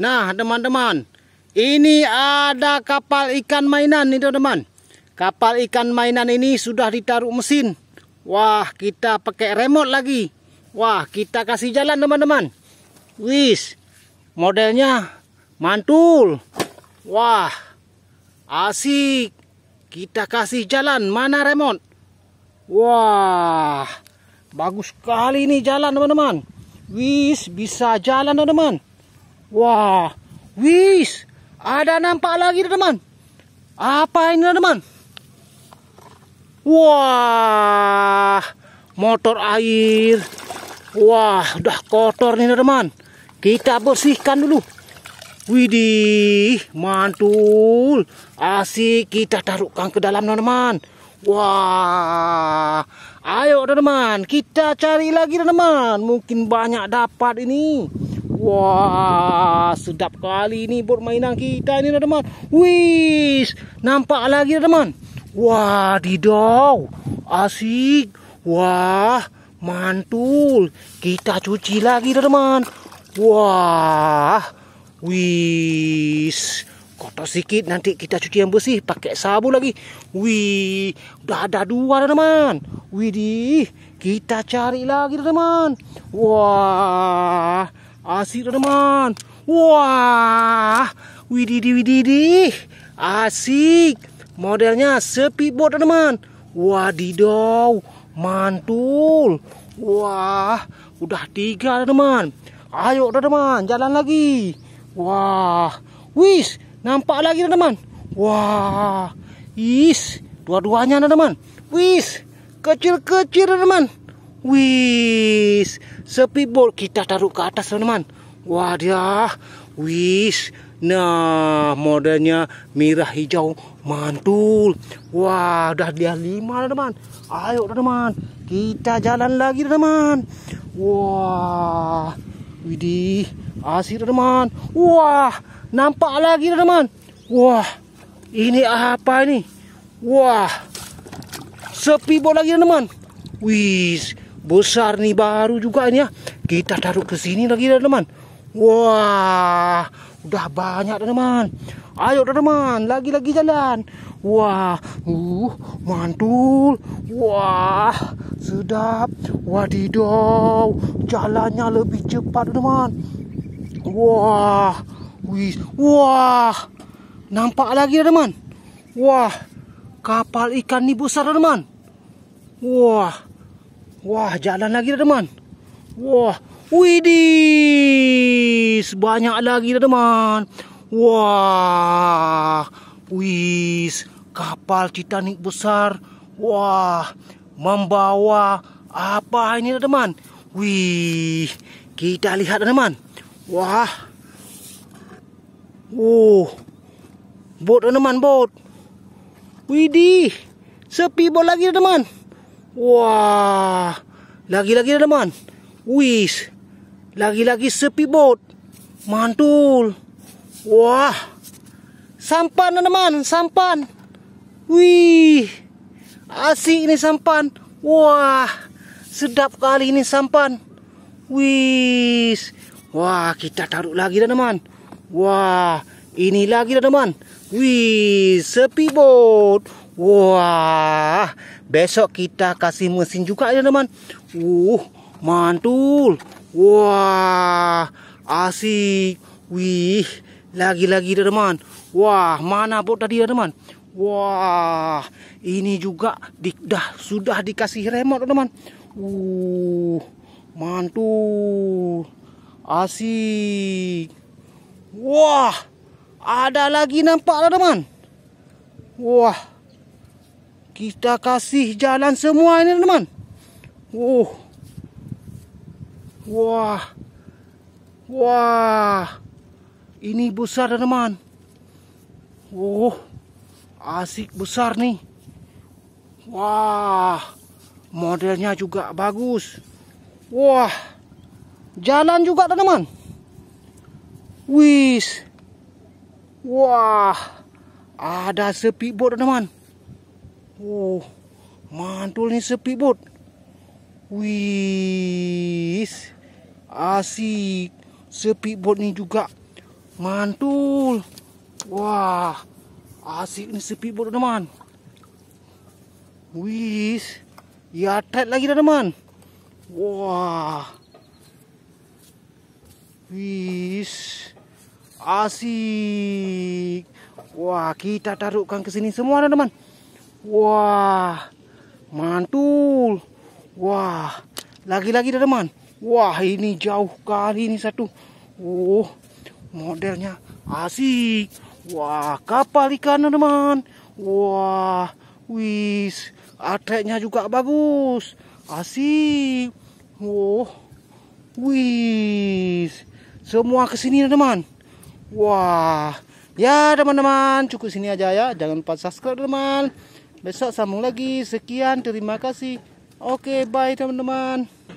Nah, teman-teman, ini ada kapal ikan mainan nih, teman-teman. Kapal ikan mainan ini sudah ditaruh mesin. Wah, kita pakai remote lagi. Wah, kita kasih jalan, teman-teman. Wis, modelnya mantul. Wah, asik. Kita kasih jalan, mana remote? Wah, bagus sekali ini jalan, teman-teman. Wis, bisa jalan, teman-teman. Wah, wis, ada nampak lagi teman. Apa ini teman? Wah, motor air. Wah, udah kotor nih teman. Kita bersihkan dulu. Widih, mantul. Asik, kita taruhkan ke dalam teman Wah, ayo teman kita cari lagi teman Mungkin banyak dapat ini. Wah, sedap kali ini permainan kita ini, teman. Wis, nampak lagi, teman. Wah, didau. Asik. Wah, mantul. Kita cuci lagi, teman. Wah. Wis. Kotor sedikit nanti kita cuci yang bersih pakai sabun lagi. Wih, udah ada dua, teman. Widih, kita cari lagi, teman. Wah asik teman-teman wah wididi wididi asik modelnya speedboat teman-teman wadidaw mantul wah udah tiga teman-teman ayo teman-teman jalan lagi wah wis nampak lagi teman-teman wah is dua-duanya teman-teman wis kecil-kecil teman-teman Wis, sepi bol kita taruh ke atas teman-teman. Wah dia, wis. Nah, modelnya merah hijau mantul. Wah, udah dia lima teman. Ayo teman, kita jalan lagi teman. Wah, widih, asik teman. Wah, nampak lagi teman. Wah, ini apa ini? Wah, sepi bol lagi teman. Wih, besar nih baru juga ini ya kita taruh ke sini lagi teman-teman wah udah banyak teman-teman ayo teman-teman lagi-lagi jalan wah uh mantul wah sedap wadidaw jalannya lebih cepat teman-teman wah wih wah nampak lagi teman-teman wah kapal ikan nih besar teman-teman wah Wah, jalan lagi dah teman. Wah, widis. Banyak lagi dah teman. Wah, wis kapal Titanic besar. Wah, membawa apa ini dah teman? Wih, kita lihat dah teman. Wah. Oh. Bot dah teman, bot. Widih. Sepi bot lagi dah teman. Wah, lagi-lagi teman. Wis, lagi-lagi sepi bot. Mantul. Wah, sampan teman, sampan. Wih, asik ini sampan. Wah, sedap kali ini sampan. Wis, wah kita taruh lagi teman. Wah, ini lagi teman. Wih, sepi bot. Wah, besok kita kasih mesin juga ya teman. Uh, mantul. Wah, asik. Wih, lagi-lagi ya teman. Wah, mana bot tadi ya teman? Wah, ini juga di, dah, sudah dikasih remote teman. Uh, mantul. Asik. Wah, ada lagi nampak teman. Wah. Kita kasih jalan semua ini teman. Wow. Uh. Wah. Wah. Ini besar teman. Wow. Uh. Asik besar nih. Wah. Modelnya juga bagus. Wah. Jalan juga teman. Wis. Wah. Ada speedboat teman. -teman. Oh mantul nih sepi bud. Wih, asik. Sepi bud nih juga. Mantul. Wah, asik nih sepi bud teman. Wih, ya tet lagi dah teman. Wah. Wih, asik. Wah, kita taruhkan ke sini semua teman. -teman. Wah, mantul. Wah, lagi-lagi teman. Wah, ini jauh kali ini satu. Oh, modelnya asik. Wah, kapal ikan teman. Wah, wis, atreknya juga bagus. Asik. Oh, wis. Semua kesini teman. Wah, ya teman-teman cukup sini aja ya. Jangan lupa subscribe teman. -teman. Besok sambung lagi. Sekian, terima kasih. Oke, bye teman-teman.